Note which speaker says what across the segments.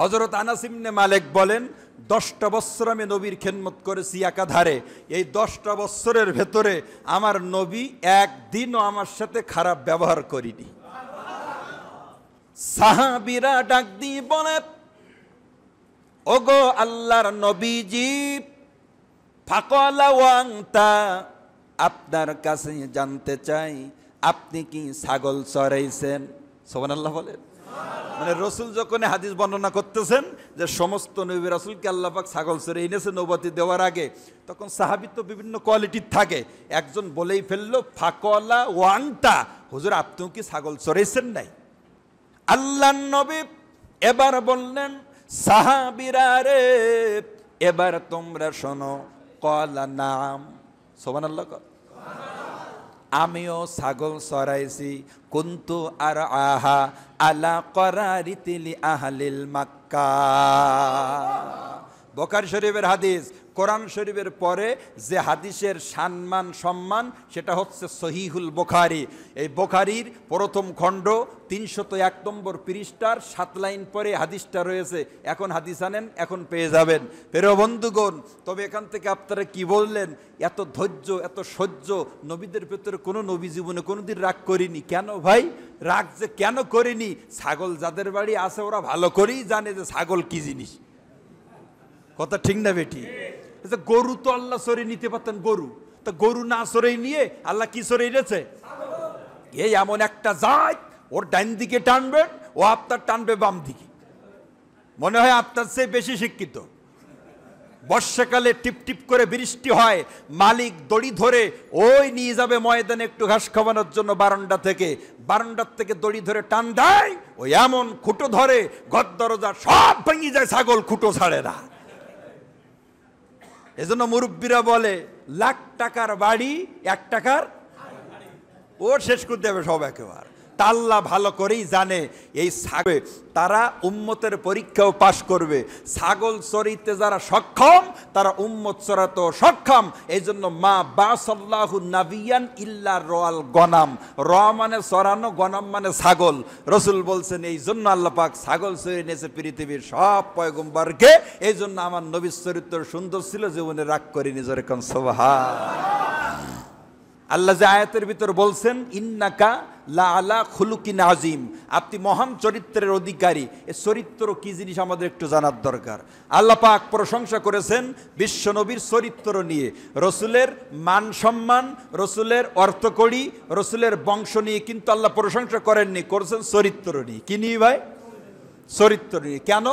Speaker 1: হজরত আনাসিমনে মালেক বলেন দশটা বৎসর আমি নবীর খেনমত করেছি একাধারে এই দশটা বৎসরের ভেতরে আমার নবী একদিনও আমার সাথে খারাপ ব্যবহার করিনি সাহাবিরা ডাক দিয়ে বলে ওগো আল্লাহর নবীজি ফাকলা আপনার কাছে জানতে চাই আপনি কি ছাগল চড়াইছেন সোমান আল্লাহ বলেন মানে রসুল যখন হাদিস বর্ণনা করতেছেন যে সমস্ত নবী রসুলকে আল্লাপাক ছাগল সরে এনেছে নৌবাতি দেওয়ার আগে তখন সাহাবি তো বিভিন্ন কোয়ালিটির থাকে একজন বলেই ফেললো ফাকলা ওয়াংটা হুজুর আপনিও কি ছাগল চড়েছেন নাই আল্লাহ নবী এবার বললেন সাহাবিরা রে এবার তোমরা শোনো কলা নাম সোমান আল্লাহ আমিও ছাগল চড়াইছি কুন্তু আর আহা আলা করারিতিলি আহালিল মাক্কা বকার শরীফের হাদিস কোরআন শরীফের পরে যে হাদিসের সম্মান সম্মান সেটা হচ্ছে সহিহুল বোখারি এই বোখারির প্রথম খণ্ড তিনশত এক নম্বর পৃষ্ঠার সাত লাইন পরে হাদিসটা রয়েছে এখন হাদিস আনেন এখন পেয়ে যাবেন ফেরো বন্ধুগণ তবে এখান থেকে আপনারা কি বললেন এত ধৈর্য এত সহ্য নবীদের ভেতরে কোনো নবী জীবনে কোনোদিন রাগ করিনি কেন ভাই রাগ যে কেন করিনি ছাগল যাদের বাড়ি আছে ওরা ভালো করেই জানে যে ছাগল কী জিনিস কথা ঠিক না বেটি আচ্ছা, গরু তো আল্লাহ সরে নিতে পারতেন গরু তা গরু না সরে নিয়ে আল্লাহ কি সরে এনেছে এই এমন একটা জাত ওর ডাইন দিকে টানবে ও আপনার টানবে বাম দিকে মনে হয় আপনার সে বেশি শিক্ষিত বর্ষাকালে টিপটিপ করে বৃষ্টি হয় মালিক দড়ি ধরে ওই নিয়ে যাবে ময়দানে একটু ঘাস খাওয়ানোর জন্য বারান্দা থেকে বারান্দার থেকে দড়ি ধরে টান দেয় ওই এমন খুঁটো ধরে ঘর দরজা সব ভেঙে যায় ছাগল খুঁটো ছাড়ে না এজন্য মুরব্বীরা বলে লাখ টাকার বাড়ি এক টাকার ও শেষ করতে হবে সব একেবার আল্লাহ ভালো করেই জানে এই ছাগল তারা উম্মতের পরীক্ষাও পাশ করবে ছাগল চরিতে যারা সক্ষম তারা উম্মত চরাতেও সক্ষম এই জন্য মা বা নাবিয়ান ইল্লা রয়াল গনাম র মানে চরানো গনাম মানে ছাগল রসুল বলছেন এই জন্য আল্লাহ পাক ছাগল চরিয়ে নিয়েছে পৃথিবীর সব পয়গম্বারকে এই জন্য আমার নবীর চরিত্র সুন্দর ছিল জীবনে রাগ করিনি যেরকম সোভা আল্লাহ যে আয়াতের ভিতর বলছেন ইন্নাকা লা আলা খুলুকিন আজিম আপনি মহান চরিত্রের অধিকারী এ চরিত্র কি জিনিস আমাদের একটু জানার দরকার আল্লাহ পাক প্রশংসা করেছেন বিশ্বনবীর চরিত্র নিয়ে রসুলের মান সম্মান রসুলের অর্থকড়ি রসুলের বংশ নিয়ে কিন্তু আল্লাহ প্রশংসা করেননি করেছেন চরিত্র নিয়ে কি নিয়ে ভাই চরিত্র নিয়ে কেন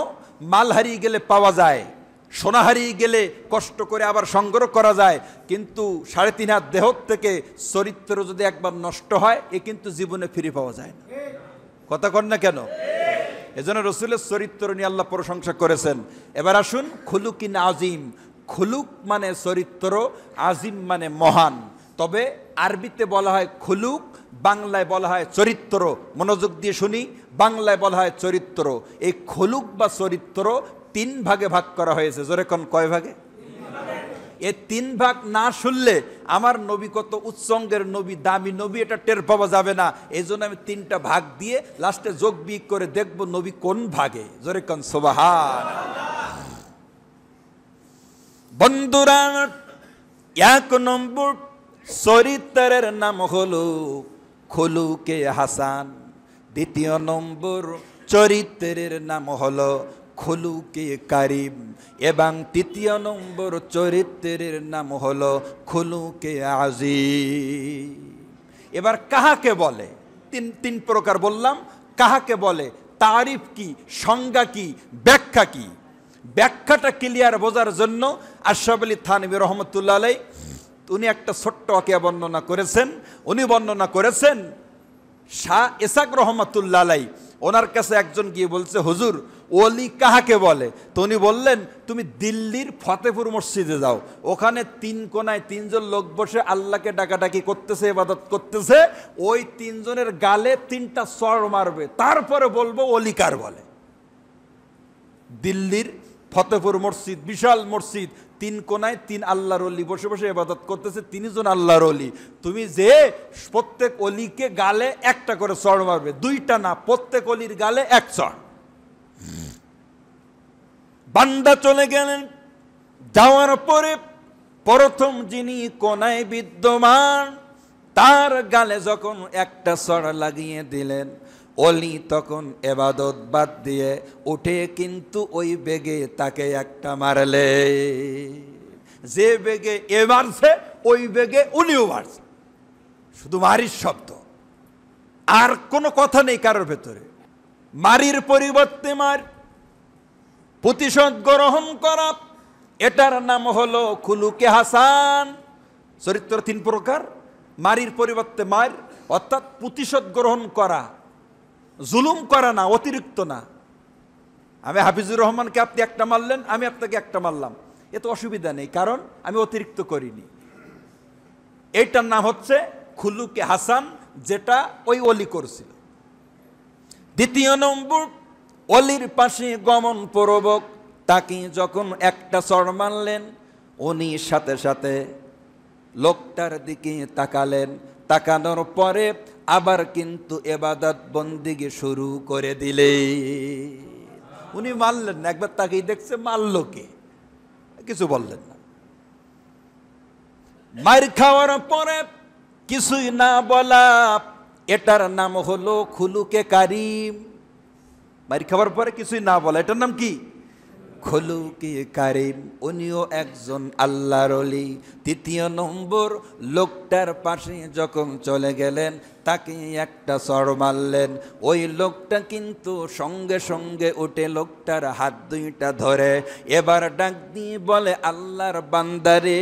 Speaker 1: মাল হারিয়ে গেলে পাওয়া যায় সোনা হারিয়ে গেলে কষ্ট করে আবার সংগ্রহ করা যায় কিন্তু সাড়ে তিন হাত দেহ থেকে চরিত্র যদি একবার নষ্ট হয় এ কিন্তু জীবনে ফিরে পাওয়া যায় না কথা কর না কেন এজন্য রসুলের চরিত্র নিয়ে আল্লাহ প্রশংসা করেছেন এবার আসুন খুলুকিন আজিম খুলুক মানে চরিত্র আজিম মানে মহান তবে আরবিতে বলা হয় খুলুক বাংলায় বলা হয় চরিত্র মনোযোগ দিয়ে শুনি বাংলায় বলা হয় চরিত্র এই খলুক বা চরিত্র তিন ভাগে ভাগ করা হয়েছে জোরে কয় ভাগে এ তিন ভাগ না শুনলে আমার নবী কত উচ্চঙ্গের নবী দামি নবী এটা টের পাওয়া যাবে না এই জন্য আমি তিনটা ভাগ দিয়ে লাস্টে যোগ বিয়োগ করে দেখব নবী কোন ভাগে জোরে কোন বন্ধুরা এক নম্বর চরিত্রের নাম হলো খলুকে হাসান দ্বিতীয় নম্বর চরিত্রের নাম হলো খুলুকে কারিম এবং তৃতীয় নম্বর চরিত্রের নাম হলো খুলুকে আজি এবার কাহাকে বলে তিন তিন প্রকার বললাম কাহাকে বলে তারিফ কি সংজ্ঞা কি ব্যাখ্যা কি ব্যাখ্যাটা ক্লিয়ার বোঝার জন্য আশরাফ আলী থানবি রহমতুল্লা আলাই উনি একটা ছোট্ট অকিয়া বর্ণনা করেছেন উনি বর্ণনা করেছেন শাহ এসাক রহমতুল্লা আলাই ওনার কাছে একজন গিয়ে বলছে হুজুর ওলি কাহাকে বলে তো উনি বললেন তুমি দিল্লির ফতেপুর মসজিদে যাও ওখানে তিন কোনায় তিনজন লোক বসে আল্লাহকে ডাকাডাকি করতেছে এবাদত করতেছে ওই তিনজনের গালে তিনটা স্বর মারবে তারপরে বলবো ওলি কার বলে দিল্লির ফতেপুর মসজিদ বিশাল মসজিদ তিন কোনায় তিন আল্লাহর অলি বসে বসে এবাদত করতেছে তিনজন আল্লাহর অলি তুমি যে প্রত্যেক অলিকে গালে একটা করে স্বর মারবে দুইটা না প্রত্যেক অলির গালে এক স্বর বান্দা চলে গেলেন যাওয়ার পরে প্রথম যিনি কোনায় বিদ্যমান তার গালে যখন একটা সড় লাগিয়ে দিলেন অলি তখন এবাদত বাদ দিয়ে উঠে কিন্তু ওই বেগে তাকে একটা মারলে যে বেগে এ মারছে ওই বেগে উনিও মারছে শুধু মারির শব্দ আর কোনো কথা নেই কারোর ভেতরে মারির পরিবর্তে মার প্রতিশোধ গ্রহণ করা এটার নাম হলো খুলুকে হাসান চরিত্র তিন প্রকার মারির পরিবর্তে মার অর্থাৎ প্রতিশোধ গ্রহণ করা জুলুম করা না অতিরিক্ত না আমি হাফিজুর রহমানকে আপনি একটা মারলেন আমি আপনাকে একটা মারলাম এত অসুবিধা নেই কারণ আমি অতিরিক্ত করিনি এইটার নাম হচ্ছে খুলুকে হাসান যেটা ওই অলি করছিল দ্বিতীয় নম্বর অলির পাশে গমন পূর্বক তাকে যখন একটা চড় মানলেন উনি সাথে সাথে লোকটার দিকে তাকালেন তাকানোর পরে আবার কিন্তু এবাদত বন্দিকে শুরু করে দিলে উনি মারলেন না একবার তাকেই দেখছে মারল কে কিছু বললেন না মার খাওয়ার পরে কিছুই না বলা এটার নাম হলো খুলুকে কারিম মারি খাবার পরে কিছুই না বলে এটার নাম কি খলুকে কারিম উনিও একজন আল্লাহর অলি তৃতীয় নম্বর লোকটার পাশে যখন চলে গেলেন তাকে একটা চড় মারলেন ওই লোকটা কিন্তু সঙ্গে সঙ্গে উঠে লোকটার হাত দুইটা ধরে এবার ডাক দিয়ে বলে আল্লাহর বান্দারে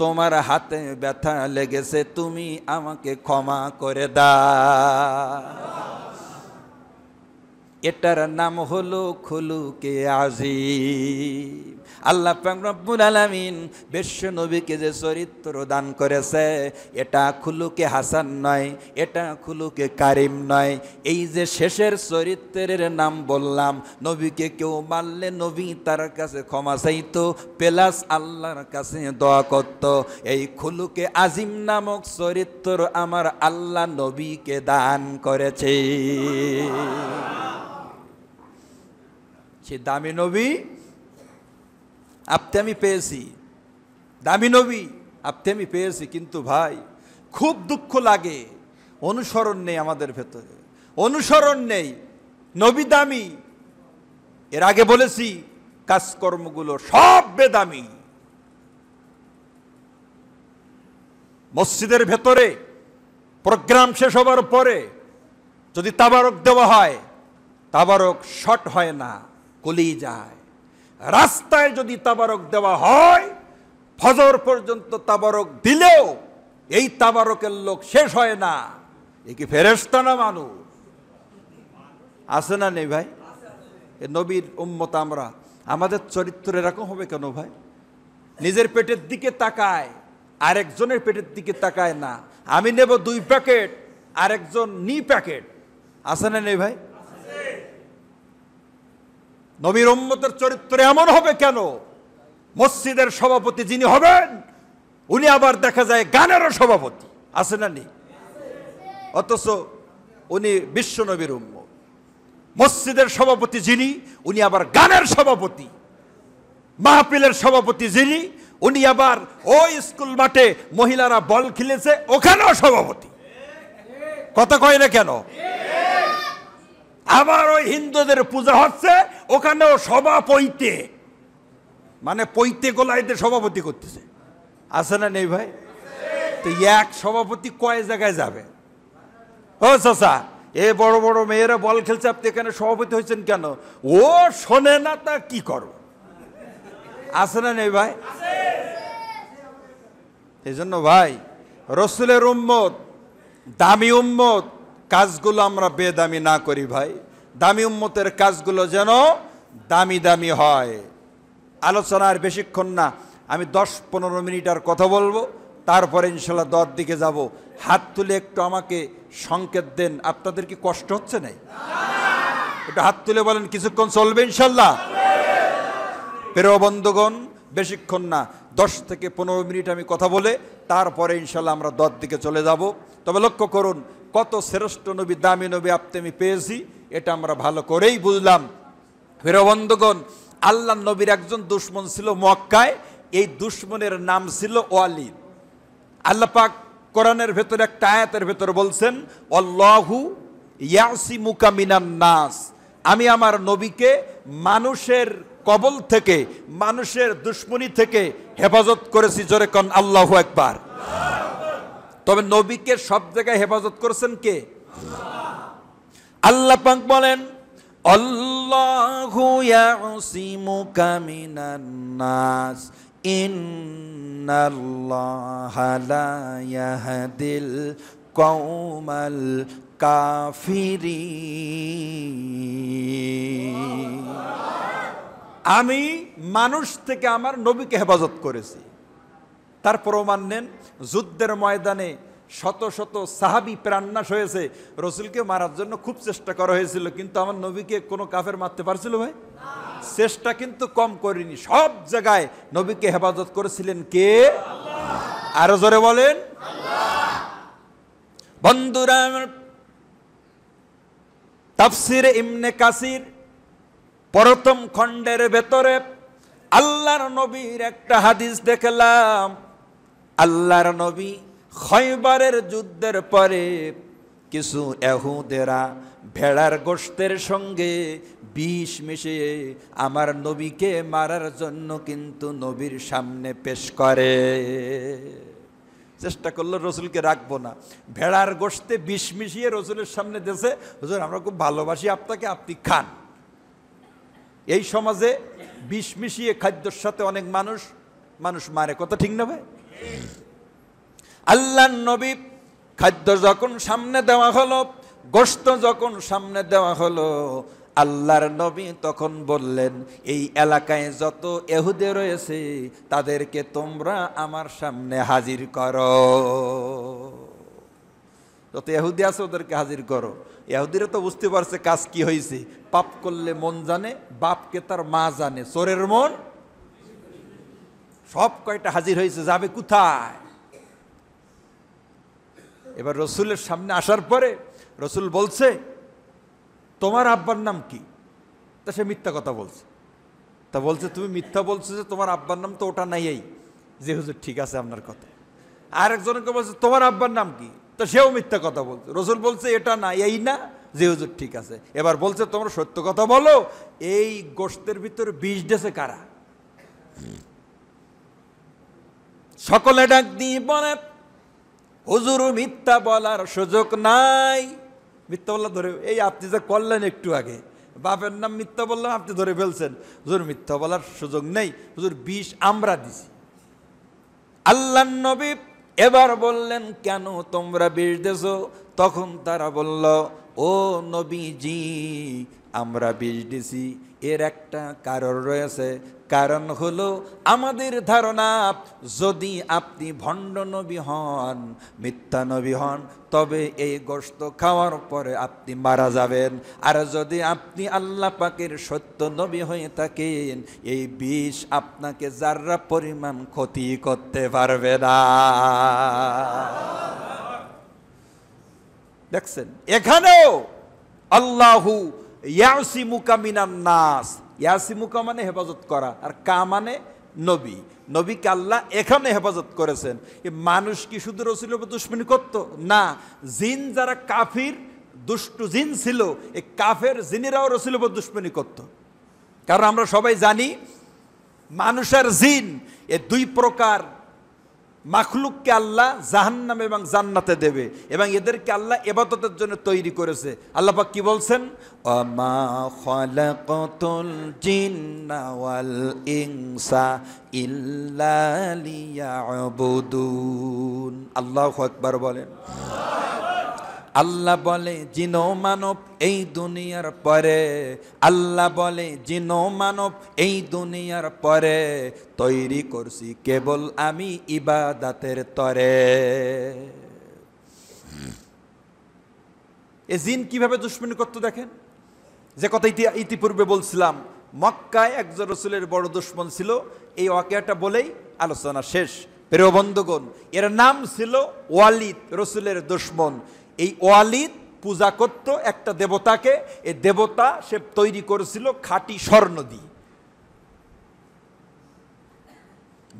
Speaker 1: তোমার হাতে ব্যথা লেগেছে তুমি আমাকে ক্ষমা করে দা এটার নাম হলো খুলুকে আজিম আল্লাহ রব্বুল আলমিন বিশ্ব নবীকে যে চরিত্র দান করেছে এটা খুলুকে হাসান নয় এটা খুলুকে কারিম নয় এই যে শেষের চরিত্রের নাম বললাম নবীকে কেউ মারলে নবী তার কাছে ক্ষমা চাইত প্লাস আল্লাহর কাছে দোয়া করত এই খুলুকে আজিম নামক চরিত্র আমার আল্লাহ নবীকে দান করেছে সে দামি নবী আপতে আমি পেয়েছি দামি নবী আপতে আমি পেয়েছি কিন্তু ভাই খুব দুঃখ লাগে অনুসরণ নেই আমাদের ভেতরে অনুসরণ নেই নবী দামি এর আগে বলেছি কাজকর্মগুলো সব বেদামি মসজিদের ভেতরে প্রোগ্রাম শেষ হবার পরে যদি তাবারক দেওয়া হয় তাবারক শট হয় না কলেই যায় রাস্তায় যদি তাবারক দেওয়া হয় ফজর পর্যন্ত তাবারক দিলেও এই তাবারকের লোক শেষ হয় না এ কি ফেরেস্তা না মানুষ আছে না নেই ভাই নবীর উম্মত আমরা আমাদের চরিত্র এরকম হবে কেন ভাই নিজের পেটের দিকে তাকায় আরেকজনের পেটের দিকে তাকায় না আমি নেব দুই প্যাকেট আরেকজন নি প্যাকেট আছে না নেই ভাই নবীর উম্মতের চরিত্র এমন হবে কেন মসজিদের সভাপতি যিনি হবেন উনি আবার দেখা যায় গানেরও সভাপতি আছে না নেই অথচ উনি বিশ্ব নবীর উম্ম মসজিদের সভাপতি যিনি উনি আবার গানের সভাপতি মাহপিলের সভাপতি যিনি উনি আবার ওই স্কুল মাঠে মহিলারা বল খেলেছে ওখানেও সভাপতি কথা কয় না কেন আবার ওই হিন্দুদের পূজা হচ্ছে ওখানেও সভাপৈতে মানে পৈতে গোলাইতে সভাপতি করতেছে আছে না নেই ভাই তো এক সভাপতি কয় জায়গায় যাবে ও চাচা এ বড় বড় মেয়েরা বল খেলছে আপনি এখানে সভাপতি হয়েছেন কেন ও শোনে না তা কি করো আছে না নেই ভাই এই জন্য ভাই রসুলের উম্মত দামি উম্মত কাজগুলো আমরা বেদামি না করি ভাই দামি উম্মতের কাজগুলো যেন দামি দামি হয় আলোচনার বেশিক্ষণ না আমি দশ পনেরো মিনিট আর কথা বলবো তারপরে ইনশাল্লাহ দর দিকে যাব হাত তুলে একটু আমাকে সংকেত দেন আপনাদের কি কষ্ট হচ্ছে নাই একটু হাত তুলে বলেন কিছুক্ষণ চলবে ইনশাল্লাহ প্রিয় বন্ধুগণ বেশিক্ষণ না দশ থেকে পনেরো মিনিট আমি কথা বলে তারপরে ইনশাল্লাহ আমরা দর দিকে চলে যাব তবে লক্ষ্য করুন কত শ্রেষ্ঠ নবী দামি নবী আপনি আমি পেয়েছি এটা আমরা ভালো করেই বুঝলাম ফেরবন্ধগণ আল্লাহ নবীর একজন দুশ্মন ছিল মক্কায় এই দুশ্মনের নাম ছিল ওয়ালিদ আল্লাপাক কোরআনের ভেতরে একটা আয়াতের ভেতর বলছেন অল্লাহু ইয়াসি মুকামিনান নাস আমি আমার নবীকে মানুষের কবল থেকে মানুষের দুশ্মনী থেকে হেফাজত করেছি জোরে কন আল্লাহ একবার তবে নবীকে সব জায়গায় হেফাজত করেছেন কে আল্লাহ পাক বলেন নাস ইন্নাল্লাহা লা আমি মানুষ থেকে আমার নবীকে হেফাজত করেছি তার প্রমাণ নেন যুদ্ধের ময়দানে শত শত সাহাবি প্রাণনাশ হয়েছে রসুলকে মারার জন্য খুব চেষ্টা করা হয়েছিল কিন্তু আমার নবীকে কোনো কাফের মারতে পারছিল ভাই চেষ্টা কিন্তু কম করিনি সব জায়গায় নবীকে হেফাজত করেছিলেন কে আরো জোরে বলেন বন্ধুরা ইমনে কাসির প্রথম খণ্ডের ভেতরে আল্লাহর নবীর একটা হাদিস দেখলাম আল্লাহর নবী খয়বারের যুদ্ধের পরে কিছু এহুদেরা ভেড়ার গোষ্ঠের সঙ্গে বিষ মিশিয়ে আমার নবীকে মারার জন্য কিন্তু নবীর সামনে পেশ করে চেষ্টা করলো রসুলকে রাখবো না ভেড়ার গোষ্ঠে বিষ মিশিয়ে রসুলের সামনে দেশে রসুল আমরা খুব ভালোবাসি আপনাকে আপনি খান এই সমাজে বিষ মিশিয়ে খাদ্যর সাথে অনেক মানুষ মানুষ মারে কথা ঠিক না ভাই আল্লাহ নবী খাদ্য যখন সামনে দেওয়া হলো গোস্ত যখন সামনে দেওয়া হলো আল্লাহর নবী তখন বললেন এই এলাকায় যত এহুদে রয়েছে তাদেরকে তোমরা আমার সামনে হাজির করো যত এহুদি আছে ওদেরকে হাজির করো এহুদিরা তো বুঝতে পারছে কাজ কি হয়েছে পাপ করলে মন জানে বাপকে তার মা জানে চোরের মন সব কয়টা হাজির হয়েছে যাবে কোথায় এবার রসুলের সামনে আসার পরে রসুল বলছে তোমার আব্বার নাম কি তা সে মিথ্যা কথা বলছে তা বলছে তুমি মিথ্যা বলছো যে তোমার আব্বার নাম তো ওটা নাই এই যে হুজুর ঠিক আছে আপনার কথা আর একজনকে বলছে তোমার আব্বার নাম কি তো সেও মিথ্যা কথা বলছে রসুল বলছে এটা না এই না যে হুজুর ঠিক আছে এবার বলছে তোমরা সত্য কথা বলো এই গোষ্ঠের ভিতরে বিষ ডেছে কারা সকলে ডাক দিয়ে বলে হুজুর মিথ্যা বলার সুযোগ নাই মিথ্যা বললা ধরে এই আপনি যে করলেন একটু আগে বাপের নাম মিথ্যা বললাম আপনি ধরে ফেলছেন হুজুর মিথ্যা বলার সুযোগ নেই হুজুর বিষ আমরা দিছি আল্লাহ নবী এবার বললেন কেন তোমরা বিষ দেছো তখন তারা বলল ও নবীজি আমরা বিষ দিছি এর একটা কারণ রয়েছে কারণ হলো আমাদের ধারণা যদি আপনি ভণ্ড নবী হন মিথ্যা নবী হন তবে এই গোস্ত খাওয়ার পরে আপনি মারা যাবেন আর যদি আপনি আল্লাহ পাকের সত্য নবী হয়ে থাকেন এই বিষ আপনাকে যাররা পরিমাণ ক্ষতি করতে পারবে না দেখছেন এখানেও আল্লাহু ইয়াসিমুকা মিনান নাস ইয়াসিমুকা মানে হেফাজত করা আর কা মানে নবী নবীকে আল্লাহ এখানে হেফাজত করেছেন মানুষ কি শুধু রসুলের উপর দুশ্মনী করত না জিন যারা কাফির দুষ্টু জিন ছিল এই কাফের জিনেরাও রসুলের উপর দুশ্মনী করত কারণ আমরা সবাই জানি মানুষের জিন এ দুই প্রকার মাখলুককে আল্লাহ জাহান্নাম এবং জান্নাতে দেবে এবং এদেরকে আল্লাহ এবাদতের জন্য তৈরি করেছে আল্লাপাক কি বলছেন আল্লাহ একবার বলেন আল্লাহ বলে জিনো মানব এই দুনিয়ার পরে আল্লাহ বলে জিনো মানব এই দুনিয়ার পরে তৈরি করছি কেবল আমি ইবাদাতের তরে এ জিন কিভাবে দুশ্মন করতে দেখেন যে কথা ইতি ইতিপূর্বে বলছিলাম মক্কায় একজন রসুলের বড় দুশ্মন ছিল এই ওয়াকিয়াটা বলেই আলোচনা শেষ প্রিয় বন্ধুগণ এর নাম ছিল ওয়ালিদ রসুলের দুশ্মন এই ওয়ালিদ পূজা করত একটা দেবতাকে এ দেবতা সে তৈরি করেছিল খাটি স্বর্ণ দিয়ে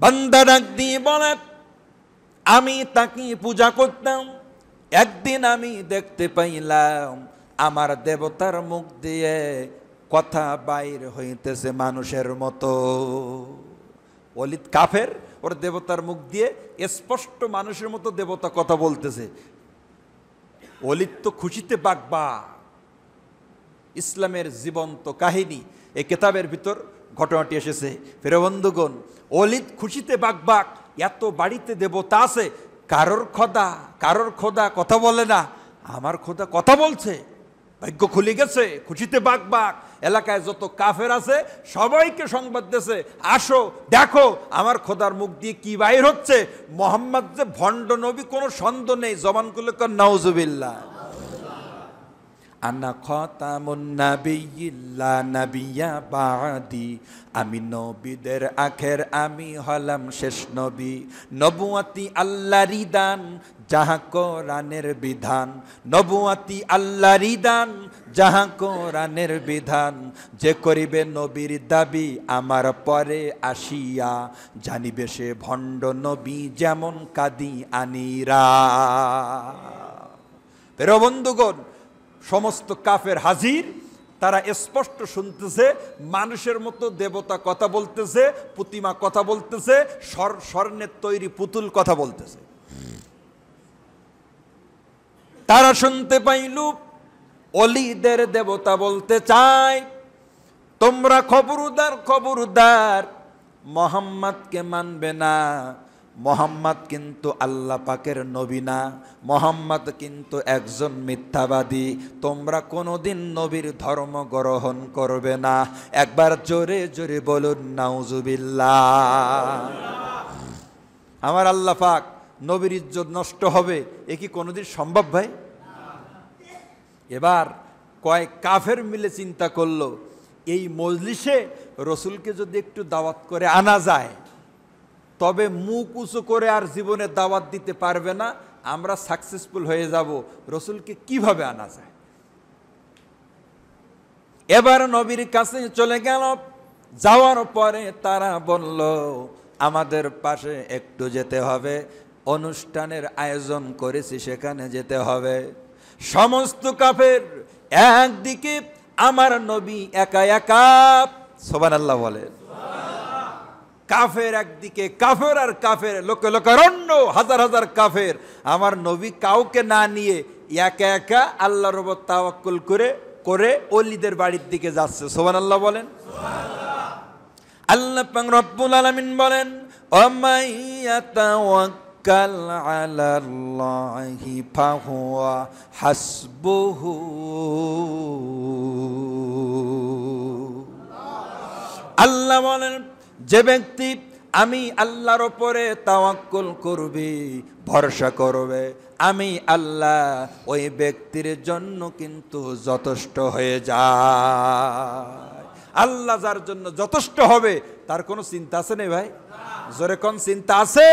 Speaker 1: বান্দা ডাক দিয়ে বলে আমি তাকে পূজা করতাম একদিন আমি দেখতে পাইলাম আমার দেবতার মুখ দিয়ে কথা বাইর হইতেছে মানুষের মতো অলিত কাফের ওর দেবতার মুখ দিয়ে স্পষ্ট মানুষের মতো দেবতা কথা বলতেছে অলিত্য তো খুশিতে বাগবা ইসলামের জীবন্ত কাহিনী এ কেতাবের ভিতর ঘটনাটি এসেছে ফেরবন্ধুগণ অলিত খুশিতে বাগবাক এত বাড়িতে দেবতা আছে কারোর খোদা কারোর খোদা কথা বলে না আমার খোদা কথা বলছে ভাগ্য খুলে গেছে খুশিতে বাক বাক এলাকায় যত কাফের আছে সবাইকে সংবাদ দিয়েছে আসো দেখো আমার খোদার মুখ দিয়ে কি বাইর হচ্ছে মোহাম্মদ যে ভণ্ড নবী কোনো সন্দেহ নেই জবান করলে কর আনা খতামুন নাবিয়িল্লা নাবিয়া বাদি আমি নবীদের আখের আমি হলাম শেষ নবী নবুয়াতি আল্লাহরই দান যাহা কোরআনের বিধান নবুয়াতি আল্লাহরই দান যাহা কোরআনের বিধান যে করিবে নবীর দাবি আমার পরে আসিয়া জানিবে সে ভণ্ড নবী যেমন কাদি আনিরা বেরো বন্ধুগণ সমস্ত কাফের হাজির তারা স্পষ্ট শুনতেছে মানুষের মতো দেবতা কথা বলতেছে প্রতিমা কথা বলতেছে স্বর স্বর্ণের তৈরি পুতুল কথা বলতেছে তারা শুনতে পাইল অলিদের দেবতা বলতে চায় তোমরা খবরদার খবরদার মোহাম্মদকে মানবে না মোহাম্মদ কিন্তু আল্লাহ পাকের নবী না মোহাম্মদ কিন্তু একজন মিথ্যাবাদী তোমরা কোনোদিন নবীর ধর্ম গ্রহণ করবে না একবার জোরে জোরে বলুন নাউজুবিল্লা আমার আল্লাহ পাক নবীর ইজ্জত নষ্ট হবে এ কি কোনোদিন সম্ভব ভাই এবার কয়েক কাফের মিলে চিন্তা করলো এই মজলিসে রসুলকে যদি একটু দাওয়াত করে আনা যায় তবে মুখ উঁচু করে আর জীবনে দাওয়াত দিতে পারবে না আমরা সাকসেসফুল হয়ে যাব রসুলকে কিভাবে আনা যায় এবার নবীর কাছে চলে গেল যাওয়ার পরে তারা বলল আমাদের পাশে একটু যেতে হবে অনুষ্ঠানের আয়োজন করেছি সেখানে যেতে হবে সমস্ত কাফের একদিকে আমার নবী একা একা সোবান আল্লাহ বলেন কাফের একদিকে কাফের আর কাফের লোকে লোকারণ্য হাজার হাজার কাফের আমার নবী কাউকে না নিয়ে একা একা আল্লাহ রব তাওয়াক্কুল করে করে অলিদের বাড়ির দিকে যাচ্ছে সোহান আল্লাহ বলেন আল্লাহ পাং রব্বুল আলমিন বলেন আল্লাহ বলেন যে ব্যক্তি আমি আল্লাহর ওপরে তাওয়াক্কুল করবে ভরসা করবে আমি আল্লাহ ওই ব্যক্তির জন্য কিন্তু যথেষ্ট হয়ে যায় আল্লাহ যার জন্য যথেষ্ট হবে তার কোনো চিন্তা আছে নেই ভাই জোরে কোন চিন্তা আছে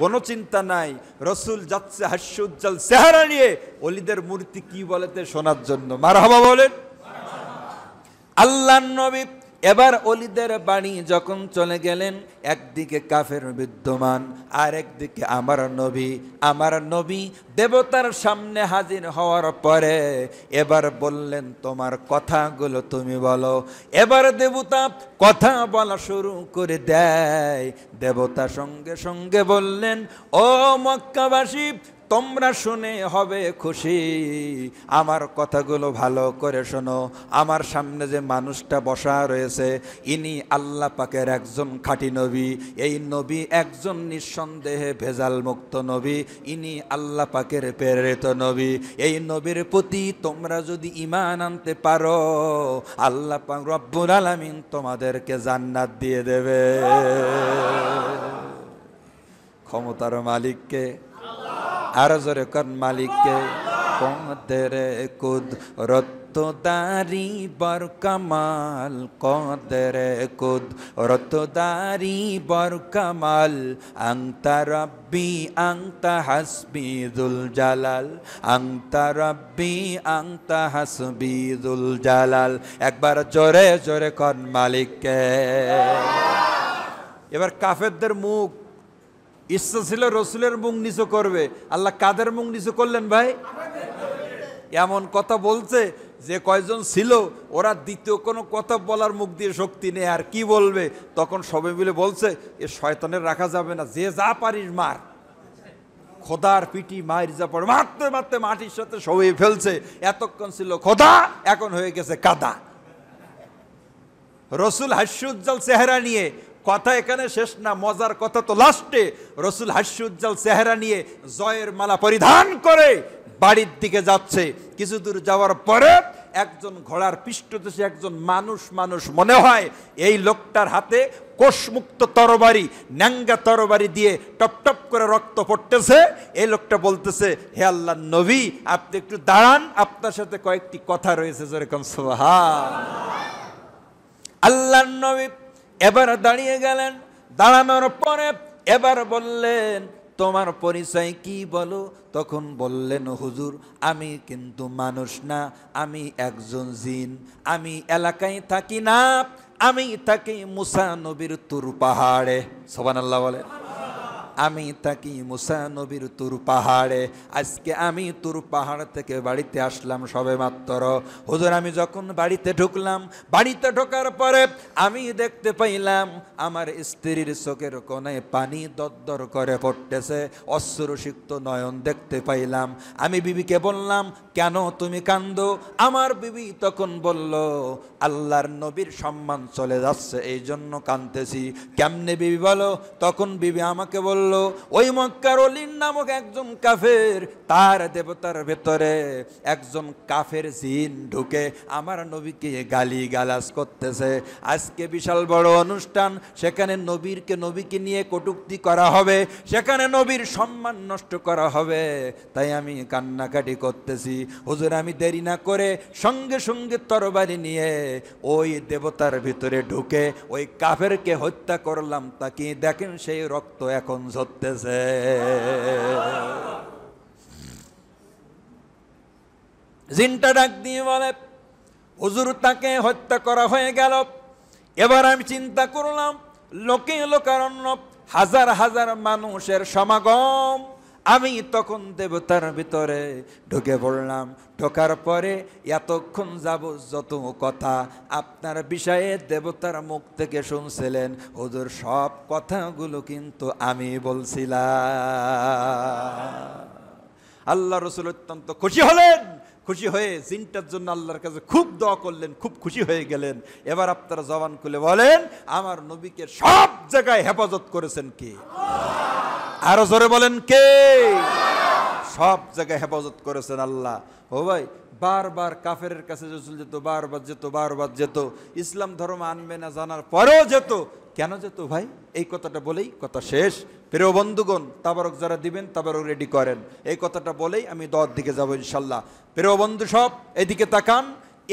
Speaker 1: কোনো চিন্তা নাই রসুল যাচ্ছে উজ্জ্বল চেহারা নিয়ে অলিদের মূর্তি কি বলেতে শোনার জন্য মারা হবা বলেন আল্লাহ নবী এবার অলিদের বাণী যখন চলে গেলেন একদিকে কাফের বিদ্যমান আর একদিকে আমার নবী আমার নবী দেবতার সামনে হাজির হওয়ার পরে এবার বললেন তোমার কথাগুলো তুমি বলো এবার দেবতা কথা বলা শুরু করে দেয় দেবতা সঙ্গে সঙ্গে বললেন ও মক্কাবাসী তোমরা শুনে হবে খুশি আমার কথাগুলো ভালো করে শোনো আমার সামনে যে মানুষটা বসা রয়েছে ইনি আল্লাহ পাকের একজন খাঁটি নবী এই নবী একজন নিঃসন্দেহে ভেজাল মুক্ত নবী ইনি আল্লাহ পাকের প্রেরিত নবী এই নবীর প্রতি তোমরা যদি ইমান আনতে পারো আল্লাহ পাক রব্বুল আলমিন তোমাদেরকে জান্নাত দিয়ে দেবে ক্ষমতার মালিককে আরজরে কর মালিককে কুদ কুদরত রতদারি বর কমাল কদের কুদ রতদারি বর কমাল আংতা রব্বি আংতা হাসবি দুল জালাল আংতা রব্বি আংতা হাসবি দুল জালাল একবার জোরে জোরে কর মালিককে এবার কাফেরদের মুখ ইচ্ছা ছিল রসুলের মুখ নিচু করবে আল্লাহ কাদের মুখ নিচু করলেন ভাই এমন কথা বলছে যে কয়জন ছিল ওরা দ্বিতীয় কোনো কথা বলার মুখ দিয়ে শক্তি নেই আর কি বলবে তখন সবে মিলে বলছে এ শয়তানের রাখা যাবে না যে যা পারিস মার খোদার পিটি মায়ের যা পড়ে মারতে মারতে মাটির সাথে সবই ফেলছে এতক্ষণ ছিল খোদা এখন হয়ে গেছে কাদা রসুল হাস্যুজ্জ্বল চেহারা নিয়ে কথা এখানে শেষ না মজার কথা তো লাস্টে রসুল উজ্জ্বল চেহারা নিয়ে জয়ের মালা পরিধান করে বাড়ির দিকে যাচ্ছে কিছু দূর যাওয়ার পরে একজন ঘোড়ার পৃষ্ঠদেশে একজন মানুষ মানুষ মনে হয় এই লোকটার হাতে কোষমুক্ত তরবারি ন্যাঙ্গা তরবারি দিয়ে টপ টপ করে রক্ত পড়তেছে এই লোকটা বলতেছে হে আল্লাহ নবী আপনি একটু দাঁড়ান আপনার সাথে কয়েকটি কথা রয়েছে যেরকম সোহা আল্লাহ নবী এবার দাঁড়িয়ে গেলেন দাঁড়ানোর পরে এবার বললেন তোমার পরিচয় কি বলো তখন বললেন হুজুর আমি কিন্তু মানুষ না আমি একজন জিন আমি এলাকায় থাকি না আমি থাকি মুসা নবীর তুর পাহাড়ে সবান আল্লাহ বলেন আমি তাকি মুসানবীর তুর পাহাড়ে আজকে আমি তুর পাহাড় থেকে বাড়িতে আসলাম সবে মাত্র হুজুর আমি যখন বাড়িতে ঢুকলাম বাড়িতে ঢোকার পরে আমি দেখতে পাইলাম আমার স্ত্রীর চোখের কোণে পানি দদ্দর করে পড়তেছে অশ্রুসিক্ত নয়ন দেখতে পাইলাম আমি বিবিকে বললাম কেন তুমি কান্দো আমার বিবি তখন বলল আল্লাহর নবীর সম্মান চলে যাচ্ছে এই জন্য কান্দতেছি কেমনে বিবি বলো তখন বিবি আমাকে বলল বললো ওই মক্কার অলিন নামক একজন কাফের তার দেবতার ভেতরে একজন কাফের জিন ঢুকে আমার নবীকে গালি গালাস করতেছে আজকে বিশাল বড় অনুষ্ঠান সেখানে নবীরকে নবীকে নিয়ে কটুক্তি করা হবে সেখানে নবীর সম্মান নষ্ট করা হবে তাই আমি কান্নাকাটি করতেছি হুজুর আমি দেরি না করে সঙ্গে সঙ্গে তরবারি নিয়ে ওই দেবতার ভিতরে ঢুকে ওই কাফেরকে হত্যা করলাম তাকে দেখেন সেই রক্ত এখন ধরতেছে জিনটা ডাক দিয়ে বলে হুজুর তাকে হত্যা করা হয়ে গেল এবার আমি চিন্তা করলাম লোকে লোকারণ্য হাজার হাজার মানুষের সমাগম আমি তখন দেবতার ভিতরে ঢুকে পড়লাম ঢোকার পরে এতক্ষণ যাব যত কথা আপনার বিষয়ে দেবতার মুখ থেকে শুনছিলেন ওদের সব কথাগুলো কিন্তু আমি বলছিলাম আল্লাহ রসুল অত্যন্ত খুশি হলেন খুশি হয়ে জিনটার জন্য আল্লাহর কাছে খুব দোয়া করলেন খুব খুশি হয়ে গেলেন এবার আপনারা জবান খুলে বলেন আমার নবীকে সব জায়গায় হেফাজত করেছেন কে আরো জোরে বলেন কে সব জায়গায় হেফাজত করেছেন আল্লাহ ও ভাই বারবার কাফের কাছে রসুল যেত বারবার যেত বারবার যেত ইসলাম ধর্ম আনবে না জানার পরেও যেত কেন যেত ভাই এই কথাটা বলেই কথা শেষ প্রিয় বন্ধুগণ তাবারক যারা দিবেন তাবারক রেডি করেন এই কথাটা বলেই আমি দর দিকে যাব ইনশাল্লাহ প্রিয় বন্ধু সব এদিকে তাকান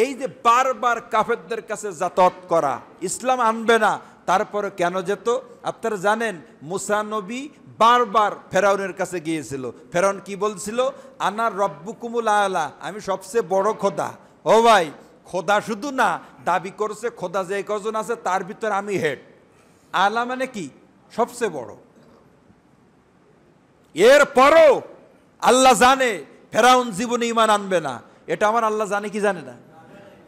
Speaker 1: এই যে বারবার কাফেরদের কাছে যাতায়াত করা ইসলাম আনবে না তারপরে কেন যেত আপনারা জানেন মুসানবী বারবার ফেরাউনের কাছে গিয়েছিল ফেরাউন কি বলছিল আনার রব্বুকুমুল আলা আমি সবচেয়ে বড় খোদা ও ভাই খোদা শুধু না দাবি করছে খোদা যে কজন আছে তার ভিতর আমি হেড আলা মানে কি সবচেয়ে বড় এরপরও আল্লাহ জানে ফেরাউন জীবনে ইমান আনবে না এটা আমার আল্লাহ জানে কি জানে না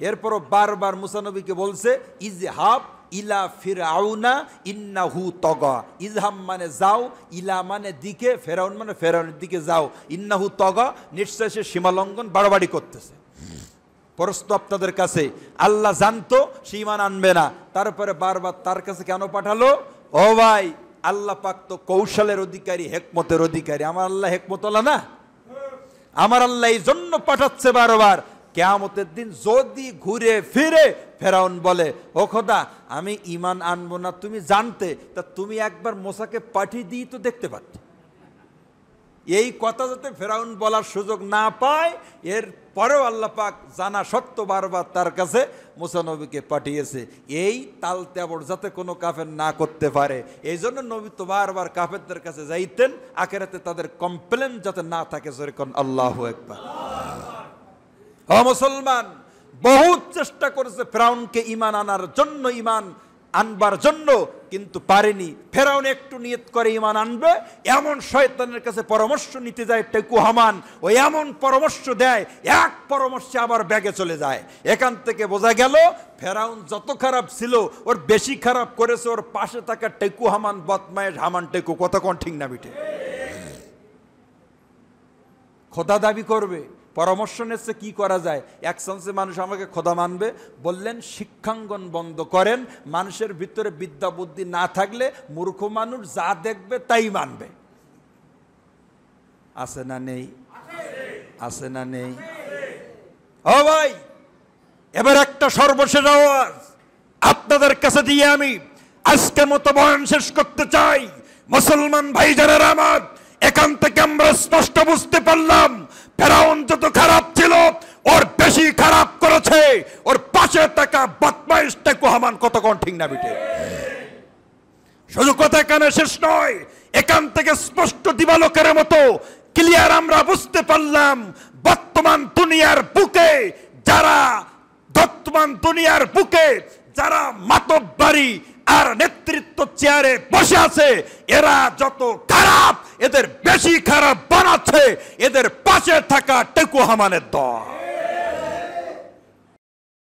Speaker 1: এরপরও বারবার মুসানবীকে বলছে ইজহাব ইলা ফিরাউনা ইন্নাহু তগা ইজহাম মানে যাও ইলা মানে দিকে ফেরাউন মানে ফেরাউনের দিকে যাও ইন্নাহু তগা নিশ্চয় সে সীমালঙ্ঘন বাড়াবাড়ি করতেছে পরস্ত আপনাদের কাছে আল্লাহ জানতো সীমান আনবে না তারপরে বারবার তার কাছে কেন পাঠালো ও ভাই আল্লাহ পাক তো কৌশলের অধিকারী হেকমতের অধিকারী আমার আল্লাহ হেকমতলা না আমার আল্লাহ এই জন্য পাঠাচ্ছে বারবার কেয়ামতের দিন যদি ঘুরে ফিরে ফেরাউন বলে ও খোদা আমি ইমান আনবো না তুমি জানতে তা তুমি একবার মোসাকে পাঠিয়ে দিই তো দেখতে পাচ্ছ এই কথা যাতে ফেরাউন বলার সুযোগ না পায় এর পরেও আল্লাহ পাক জানা সত্য বারবার তার কাছে মুসানবীকে পাঠিয়েছে এই তাল তেবর যাতে কোনো কাফের না করতে পারে এই জন্য নবী তো বারবার কাফেরদের কাছে যাইতেন আখেরাতে তাদের কমপ্লেন যাতে না থাকে যেরকম আল্লাহ একবার অ মুসলমান বহুত চেষ্টা করেছে ফেরাউনকে ইমান আনার জন্য ইমান আনবার জন্য কিন্তু পারেনি ফেরাউন একটু নিয়ত করে ইমান আনবে এমন শয়তানের কাছে পরামর্শ নিতে যায় টেকু হামান ও এমন পরামর্শ দেয় এক পরামর্শে আবার ব্যাগে চলে যায় এখান থেকে বোঝা গেল ফেরাউন যত খারাপ ছিল ওর বেশি খারাপ করেছে ওর পাশে থাকা টেকু হামান বদমায়ের হামান টেকু কতক্ষণ ঠিক না বিটে খোদা দাবি করবে পরামর্শ নিচ্ছে কী করা যায় এক চান্সে মানুষ আমাকে খোদা মানবে বললেন শিক্ষাঙ্গন বন্ধ করেন মানুষের ভিতরে বিদ্যা বুদ্ধি না থাকলে মূর্খ মানুষ যা দেখবে তাই মানবে আছে না নেই আছে না নেই ও ভাই এবার একটা সর্বশেষ আওয়াজ আপনাদের কাছে দিয়ে আমি আজকের মতো বয়ান শেষ করতে চাই মুসলমান ভাই যারা আমার এখান থেকে আমরা স্পষ্ট বুঝতে পারলাম ফেরাউন যত খারাপ ছিল ওর বেশি খারাপ করেছে ওর পাশে টাকা বদমাইশ টাকু হামান কতক্ষণ ঠিক না বিটে শুধু কথা এখানে শেষ নয় এখান থেকে স্পষ্ট দিবালোকের মতো ক্লিয়ার আমরা বুঝতে পারলাম বর্তমান দুনিয়ার বুকে যারা বর্তমান দুনিয়ার বুকে যারা মাতব্বাড়ি আর নেতৃত্ব চেয়ারে বসে আছে এরা যত খারাপ এদের বেশি খারাপ বানাচ্ছে এদের পাশে থাকা টেকু হামানের দল